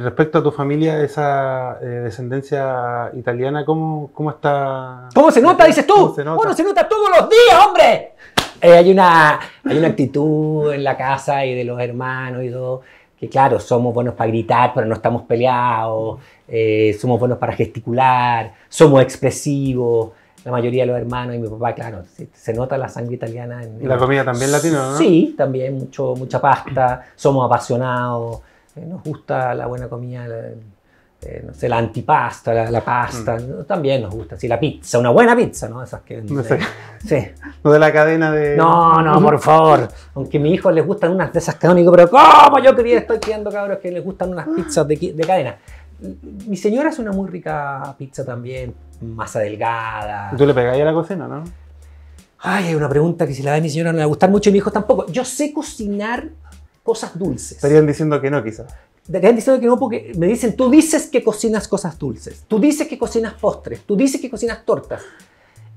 respecto a tu familia, esa eh, descendencia italiana, ¿cómo, ¿cómo, está? ¿Cómo se nota, dices tú? ¿Cómo se nota? todos los días, hombre. Eh, hay, una, actitud en la casa y de los hermanos y todo, que claro, somos buenos para gritar, pero no estamos peleados, eh, somos buenos para gesticular, somos expresivos la mayoría de los hermanos y mi papá, claro, se, nota la sangre italiana. ¿Y la comida también latina, no? Sí, también, mucho, mucha pasta, somos apasionados, nos gusta la buena comida, la, eh, no sé, la antipasta, la, pasta, mm. también nos gusta. Sí, la pizza, una buena pizza, ¿no? Esas que No sé. Sí. No de la cadena de. No, no, por favor. Aunque a mi hijo les gustan unas de esas canónicas, pero ¿cómo? Yo quería, estoy criando cabros que les gustan unas pizzas de, cadena. Mi señora hace una muy rica pizza también, masa delgada. ¿Tú le pegáis a la cocina, no? Ay, hay una pregunta que si la da mi señora no le va mucho y mi hijo tampoco. Yo sé cocinar cosas dulces. Estarían diciendo que no, quizás. Estarían diciendo que no porque me dicen, tú dices que cocinas cosas dulces, tú dices que cocinas postres, tú dices que cocinas tortas.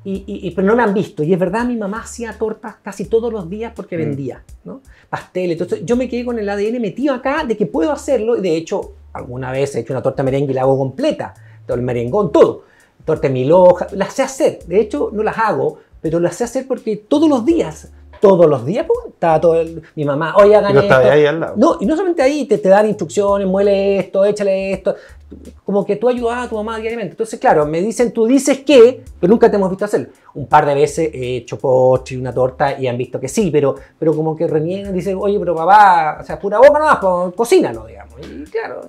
Y, pero no me han visto. Y es verdad, mi mamá hacía tortas casi todos los días porque mm. vendía, ¿no? Pasteles. Entonces yo me quedé con el ADN metido acá de que puedo hacerlo. Y de hecho, alguna vez he hecho una torta merengue y la hago completa. Todo el merengón, todo. Torta de Las sé hacer. De hecho, no las hago, pero las sé hacer porque todos los días todos los días, pues, todo mi mamá, oye, hagan no esto. No, y no solamente ahí, te, te dan instrucciones, muele esto, échale esto, como que tú ayudabas a tu mamá diariamente. Entonces, claro, me dicen, tú dices que, pero nunca te hemos visto hacer, Un par de veces he hecho postre y una torta y han visto que sí, pero, pero como que reniegan, dicen, oye, pero papá, o sea, pura boca nomás más, cocínalo, digamos. Y claro,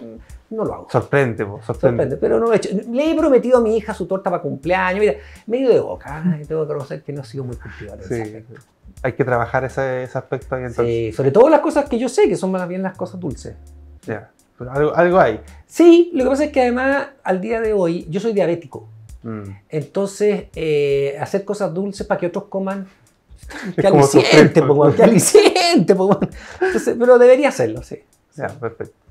no lo hago. Sorprende, sorprende. pero no he hecho. Le he prometido a mi hija su torta para cumpleaños, mira, medio de boca, ¿eh? tengo que reconocer que no he sido muy cultivado. Sí. hay que trabajar ese, aspecto ahí entonces. Sí, sobre todo las cosas que yo sé, que son más bien las cosas dulces. Ya algo, hay. Sí, lo que pasa es que además al día de hoy yo soy diabético. Mm. Entonces, eh, hacer cosas dulces para que otros coman. Que aliciente, que aliciente, pero debería hacerlo, sí. perfecto.